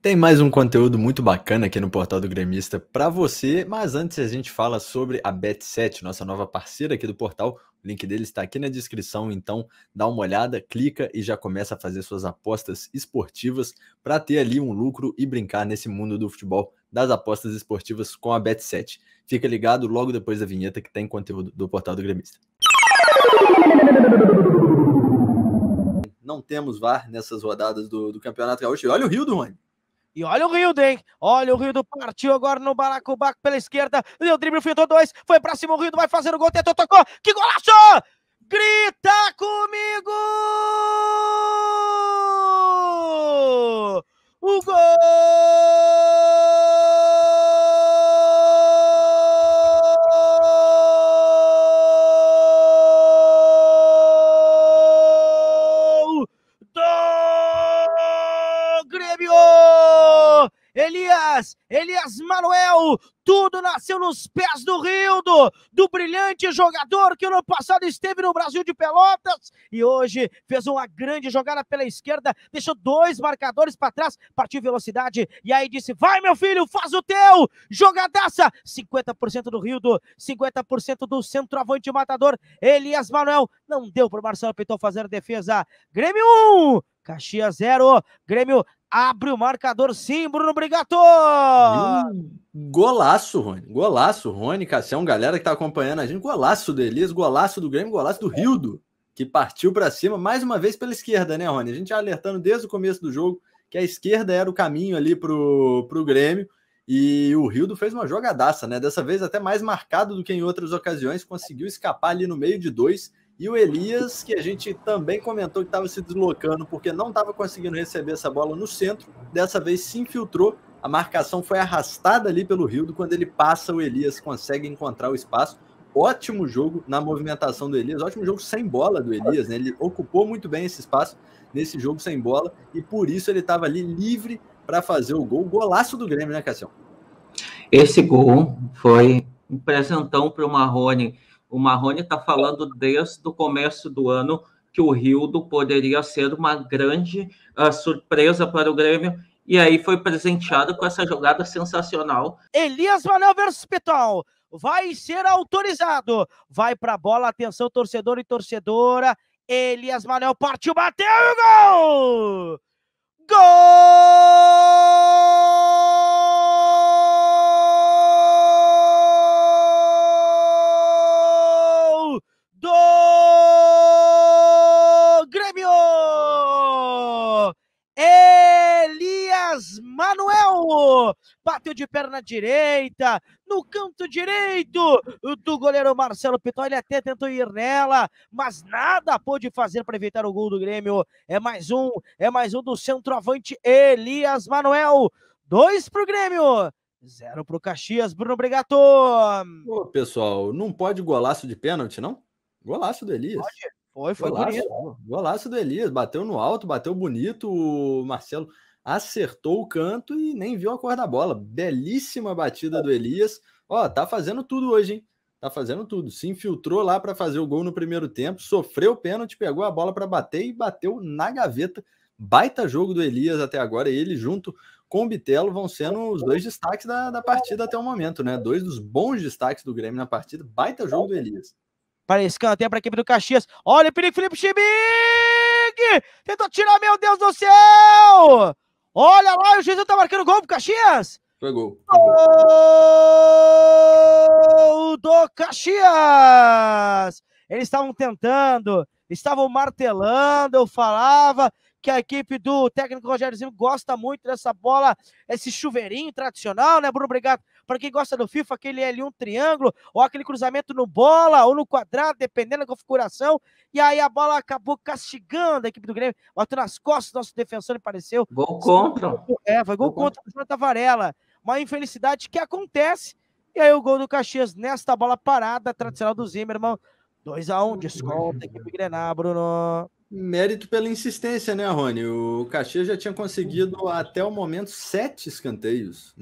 Tem mais um conteúdo muito bacana aqui no Portal do Gremista para você, mas antes a gente fala sobre a Bet7, nossa nova parceira aqui do portal. O link dele está aqui na descrição, então dá uma olhada, clica e já começa a fazer suas apostas esportivas para ter ali um lucro e brincar nesse mundo do futebol das apostas esportivas com a Bet7. Fica ligado logo depois da vinheta que tem conteúdo do Portal do Gremista. Não temos VAR nessas rodadas do, do Campeonato Gaúcho. Olha o Rio do Rony. E olha o Rio, hein? Olha o Rio do partiu agora no Baracubaco pela esquerda. Deu drible, fintou dois. Foi pra cima o Rio, vai fazer o gol, tentou, tocou. Que golaço! Grita comigo! Elias Manuel, tudo nasceu nos pés do Rildo, do brilhante jogador que no passado esteve no Brasil de Pelotas e hoje fez uma grande jogada pela esquerda, deixou dois marcadores para trás, partiu velocidade e aí disse: Vai, meu filho, faz o teu! Jogadaça! 50% do Rildo, 50% do centroavante matador, Elias Manuel. Não deu para Marcelo Peitor fazer defesa. Grêmio 1, Caxias 0, Grêmio abre o marcador sim, Bruno Brigato! golaço, Rony. Golaço, Rony, Cassião, galera que está acompanhando a gente. Golaço do Elias, golaço do Grêmio, golaço do Rildo, que partiu para cima mais uma vez pela esquerda, né, Rony? A gente alertando desde o começo do jogo que a esquerda era o caminho ali pro, pro Grêmio. E o Rildo fez uma jogadaça, né? Dessa vez até mais marcado do que em outras ocasiões, conseguiu escapar ali no meio de dois e o Elias, que a gente também comentou que estava se deslocando porque não estava conseguindo receber essa bola no centro, dessa vez se infiltrou. A marcação foi arrastada ali pelo Rildo. Quando ele passa, o Elias consegue encontrar o espaço. Ótimo jogo na movimentação do Elias, ótimo jogo sem bola do Elias, né? Ele ocupou muito bem esse espaço nesse jogo sem bola e por isso ele estava ali livre para fazer o gol. Golaço do Grêmio, né, Cassião? Esse gol foi um presentão para o Marrone o Marrone está falando desde o começo do ano que o Rildo poderia ser uma grande uh, surpresa para o Grêmio. E aí foi presenteado com essa jogada sensacional. Elias Manel versus Pitol. Vai ser autorizado. Vai para a bola. Atenção, torcedor e torcedora. Elias Manel partiu, bateu e o gol! Gol! bateu de perna direita, no canto direito do goleiro Marcelo Pitó, Ele até tentou ir nela, mas nada pôde fazer para evitar o gol do Grêmio. É mais um, é mais um do centroavante Elias Manuel. Dois para o Grêmio, Zero para o Caxias, Bruno Brigato. Ô, pessoal, não pode golaço de pênalti, não? Golaço do Elias. Pode. Foi, foi golaço, bonito. Golaço do Elias, bateu no alto, bateu bonito. O Marcelo acertou o canto e nem viu a cor da bola. Belíssima batida do Elias. Ó, tá fazendo tudo hoje, hein? Tá fazendo tudo. Se infiltrou lá para fazer o gol no primeiro tempo, sofreu o pênalti, pegou a bola para bater e bateu na gaveta. Baita jogo do Elias até agora. Ele junto com o Bitelo vão sendo os dois destaques da, da partida até o momento, né? Dois dos bons destaques do Grêmio na partida. Baita jogo do Elias. Para escanteio para a equipe do Caxias. Olha o perigo, Felipe Chimig! Tentou tirar, meu Deus do céu! Olha lá, o Jesus tá marcando gol pro Caxias. Foi gol. Gol do Caxias. Eles estavam tentando, estavam martelando, eu falava que a equipe do técnico Rogério Zinho gosta muito dessa bola, esse chuveirinho tradicional, né, Bruno? Obrigado para quem gosta do FIFA, aquele L1 um triângulo, ou aquele cruzamento no bola, ou no quadrado, dependendo da configuração. E aí a bola acabou castigando a equipe do Grêmio, bateu nas costas do nosso defensor, ele pareceu. Gol contra. É, foi gol, gol contra o Santa Varela. Uma infelicidade que acontece. E aí o gol do Caxias nesta bola parada, tradicional do Zimmermann. 2x1, um, desconto, equipe Grená, Bruno. Mérito pela insistência, né, Rony? O Caxias já tinha conseguido até o momento sete escanteios, né?